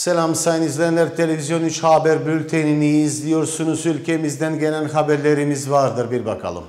Selam sayın izleyenler. Televizyon 3 Haber Bülteni'ni izliyorsunuz. Ülkemizden gelen haberlerimiz vardır. Bir bakalım.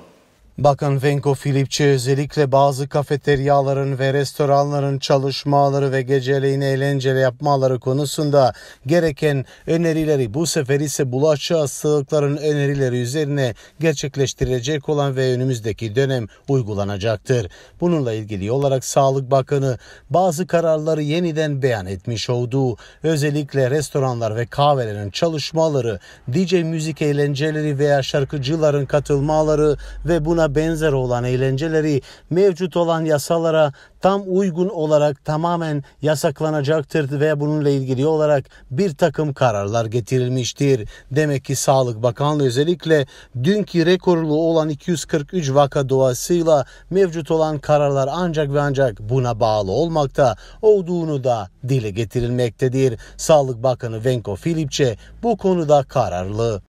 Bakan Venko Filipçi özellikle bazı kafeteryaların ve restoranların çalışmaları ve geceleyin eğlenceli yapmaları konusunda gereken önerileri bu sefer ise bulaşı hastalıkların önerileri üzerine gerçekleştirilecek olan ve önümüzdeki dönem uygulanacaktır. Bununla ilgili olarak Sağlık Bakanı bazı kararları yeniden beyan etmiş olduğu özellikle restoranlar ve kahvelerin çalışmaları, DJ müzik eğlenceleri veya şarkıcıların katılmaları ve buna benzer olan eğlenceleri mevcut olan yasalara tam uygun olarak tamamen yasaklanacaktır ve bununla ilgili olarak bir takım kararlar getirilmiştir. Demek ki Sağlık Bakanlığı özellikle dünkü rekorlu olan 243 vaka doğasıyla mevcut olan kararlar ancak ve ancak buna bağlı olmakta olduğunu da dile getirilmektedir. Sağlık Bakanı Venko Filipçe bu konuda kararlı.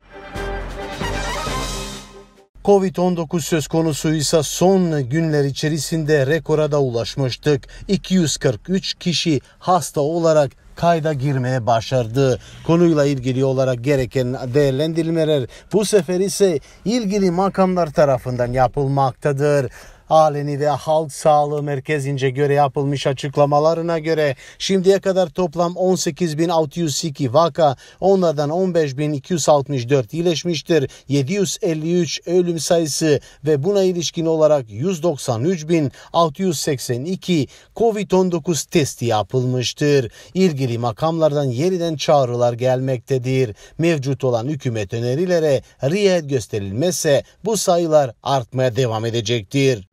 Covid-19 söz konusuysa son günler içerisinde rekora da ulaşmıştık. 243 kişi hasta olarak kayda girmeye başardı. Konuyla ilgili olarak gereken değerlendirmeler bu sefer ise ilgili makamlar tarafından yapılmaktadır. Aleni ve Halk Sağlığı Merkezi'nce göre yapılmış açıklamalarına göre şimdiye kadar toplam 18.602 vaka onlardan 15.264 iyileşmiştir. 753 ölüm sayısı ve buna ilişkin olarak 193.682 COVID-19 testi yapılmıştır. İlgili makamlardan yeniden çağrılar gelmektedir. Mevcut olan hükümet önerilere riayet gösterilmezse bu sayılar artmaya devam edecektir.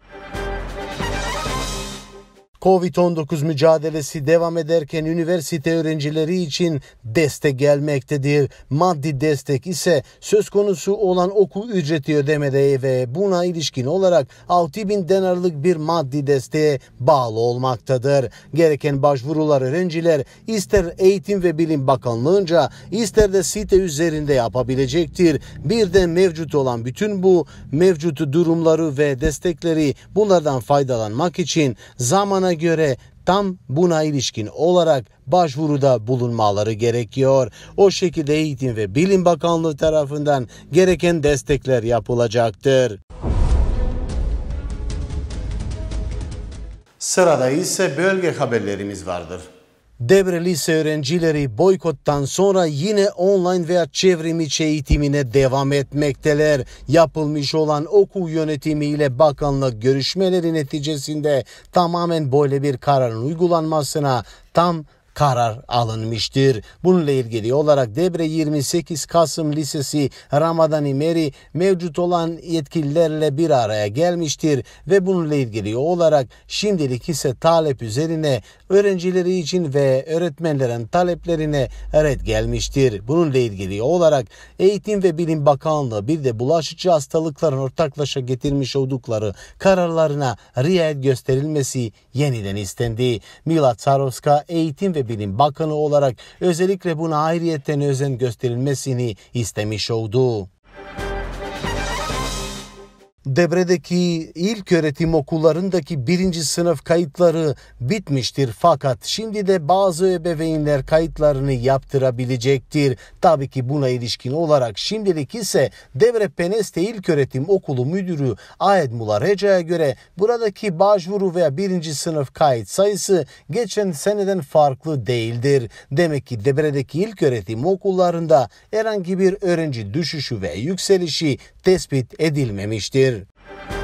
Covid-19 mücadelesi devam ederken üniversite öğrencileri için destek gelmektedir. Maddi destek ise söz konusu olan okul ücreti ödemede ve buna ilişkin olarak 6000 denarlık bir maddi desteğe bağlı olmaktadır. Gereken başvurular öğrenciler ister Eğitim ve Bilim Bakanlığı'nca ister de site üzerinde yapabilecektir. Bir de mevcut olan bütün bu mevcut durumları ve destekleri bunlardan faydalanmak için zamana göre tam buna ilişkin olarak başvuruda bulunmaları gerekiyor. O şekilde Eğitim ve Bilim Bakanlığı tarafından gereken destekler yapılacaktır. Sırada ise bölge haberlerimiz vardır. Devre lise öğrencileri boykottan sonra yine online veya çevrimiçi eğitimine devam etmekteler. Yapılmış olan okul yönetimiyle Bakanlık görüşmeleri neticesinde tamamen böyle bir kararın uygulanmasına tam karar alınmıştır. Bununla ilgili olarak Debre 28 Kasım Lisesi Ramazan Meri mevcut olan yetkililerle bir araya gelmiştir ve bununla ilgili olarak şimdilik ise talep üzerine öğrencileri için ve öğretmenlerin taleplerine red gelmiştir. Bununla ilgili olarak Eğitim ve Bilim Bakanlığı bir de bulaşıcı hastalıkların ortaklaşa getirmiş oldukları kararlarına riayet gösterilmesi yeniden istendi. Milat Tsarovska Eğitim ve Erbil'in bakanı olarak özellikle buna ayrıyeten özen gösterilmesini istemiş oldu. Debredeki ilk öğretim okullarındaki birinci sınıf kayıtları bitmiştir fakat şimdi de bazı ebeveynler kayıtlarını yaptırabilecektir. Tabii ki buna ilişkin olarak şimdilik ise Devre Peneste İlköğretim Okulu Müdürü Ayet Mulareca'ya göre buradaki başvuru veya birinci sınıf kayıt sayısı geçen seneden farklı değildir. Demek ki Debre'deki ilköğretim okullarında herhangi bir öğrenci düşüşü ve yükselişi tespit edilmemiştir. Thank you.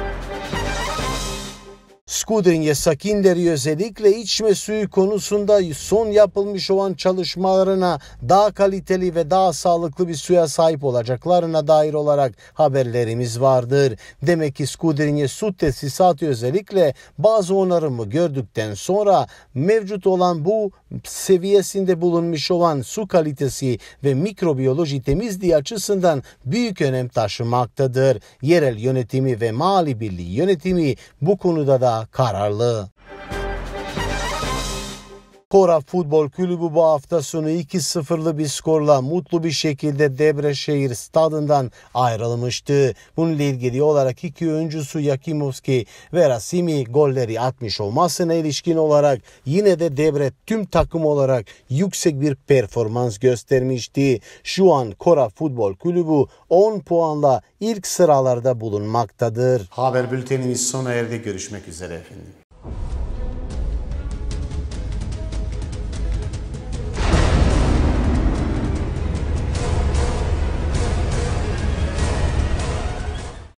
Skudrinye Sakinleri özellikle içme suyu konusunda son yapılmış olan çalışmalarına daha kaliteli ve daha sağlıklı bir suya sahip olacaklarına dair olarak haberlerimiz vardır. Demek ki Skudrinye su tesisatı özellikle bazı onarımı gördükten sonra mevcut olan bu seviyesinde bulunmuş olan su kalitesi ve mikrobiyoloji temizliği açısından büyük önem taşımaktadır. Yerel yönetimi ve mali birliği yönetimi bu konuda da kararlı. Kora Futbol Kulübü bu hafta sonu 2-0'lı bir skorla mutlu bir şekilde Debreşehir stadından ayrılmıştı. Bununla ilgili olarak iki oyuncusu Yakimovski ve Rasimi golleri atmış olmasına ilişkin olarak yine de Debre tüm takım olarak yüksek bir performans göstermişti. Şu an Kora Futbol Kulübü 10 puanla ilk sıralarda bulunmaktadır. Haber bültenimiz sona erdi görüşmek üzere efendim.